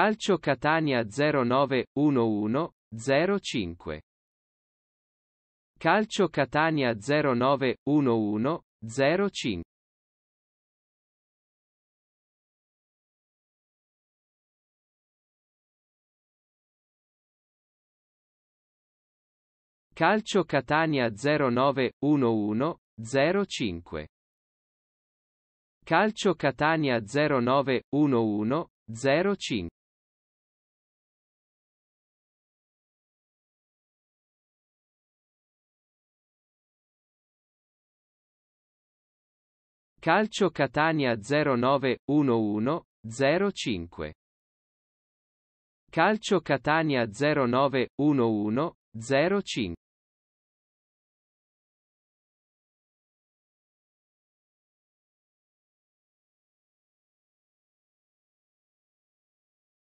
Calcio Catania 09 11 05 Calcio Catania 09 11 05 Calcio Catania 09 11 05 Calcio Catania 09 11 05 Calcio Catania 09 11 05 Calcio Catania 09 11 05